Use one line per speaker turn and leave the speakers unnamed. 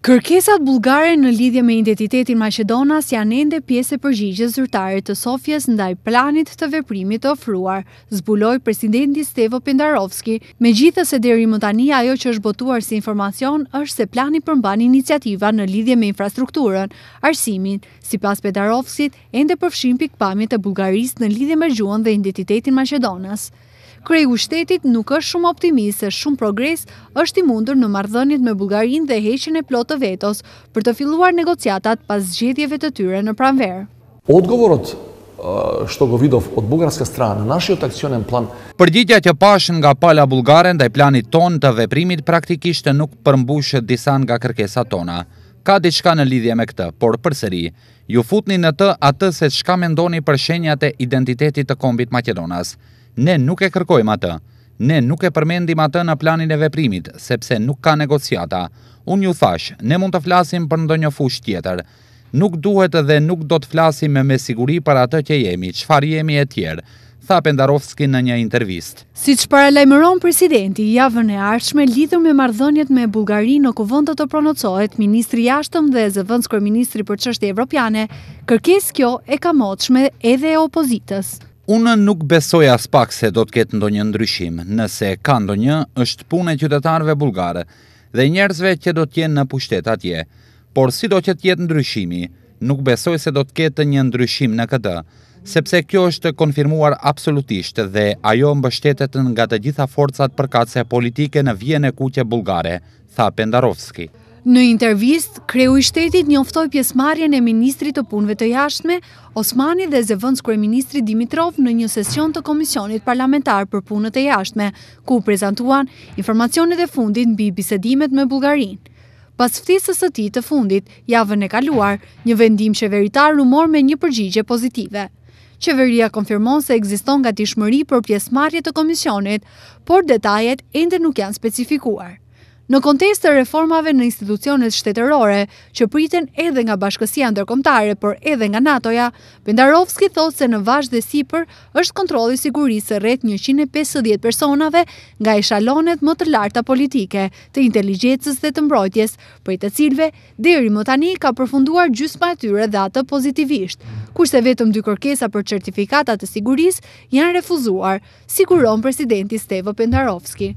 Kërkesat bulgare në lidhje me identitetin Maqedonas janë ende pjesë e përgjigjes zyrtare të Sofjes ndaj planit të veprimit të ofruar, zbuloi presidenti Stevo Pindarovski, megjithëse deri më tani ajo që është botuar si informacion është se plani përmban iniciativa në lidhje me infrastrukturën, arsimin, sipas Pindarovskit, ende përfshin pikpamjet e Bullgarisë në lidhje me gjuhën dhe identitetin Maqedonas krej u shtetit nuk është shumë optimisë, se shumë progres është i mundur në mardhënit me Bulgarin dhe heqen e plotë të vetos për të filluar negociatat pas zgjedhjeve të tyre në pranverë.
Po Odgovorot shto Govidov od po bugarska strana në nashi të akcionen plan. Përgjitja që pashën nga pala bulgaren dhe planit ton të veprimit praktikisht nuk përmbushët disan nga kërkesa tona. Ka diçka në lidhje me këtë, por përseri, ju futni në të atë se shka mendoni për shenjate identitetit të kombit Macedonas. Ne nuk e kërkojmë atë. Ne nuk e përmendim atë në planin e veprimit, sepse nuk ka negociata. Unë ju thash, ne mund të flasim për ndonjë fush tjetër. Nuk duhet dhe nuk do të flasim me me siguri për atë që jemi, që fari jemi e tjerë, tha Pendarovski në një intervist.
Si që para lajmëron presidenti, javën e arshme lidhë me mardhonjet me Bulgari në kuvënd të të pronocohet, Ministri Ashtëm dhe Zëvëndskër Ministri për Qështë Evropiane, kërkes kjo e kamotshme edhe e opozitës.
Unë nuk besoj as pak se do të ketë ndonjë ndryshim, nëse ka ndonjë është punë e qytetarëve bullgarë dhe njerëzve që do të jenë në pushtet atje. Por si do që të jetë ndryshimi, nuk besoj se do të ketë një ndryshim në këtë, sepse kjo është konfirmuar absolutisht dhe ajo mbështetet nga të gjitha forcat përkatse politike në vjene kuqe bulgare, tha Pendarovski.
Në intervjist, kreu i shtetit njoftoj pjesmarjen e Ministri të punve të jashtme, Osmani dhe Zëvëns Kreministri Dimitrov në një sesion të Komisionit Parlamentar për punët e jashtme, ku prezentuan informacionit e fundit në bibisedimet me Bulgarin. Pas ftesës të ti të fundit, javën e kaluar, një vendim qeveritar rumor me një përgjigje pozitive. Qeveria konfirmon se egziston nga tishmëri për pjesmarje të Komisionit, por detajet ndër nuk janë specifikuar. Në kontest të reformave në institucionet shtetërore, që priten edhe nga bashkësia ndërkomtare, për edhe nga NATO-ja, Pendarovski thot se në vazhë dhe Sipër është kontroli sigurisë rrët 150 personave nga eshalonet më të larta politike, të inteligjecës dhe të mbrojtjes, për i të cilve, deri më tani ka përfunduar gjysma e tyre dhe atë pozitivisht, kurse vetëm dy kërkesa për certifikatat të sigurisë janë refuzuar, siguron presidenti Stevo Pendarovski.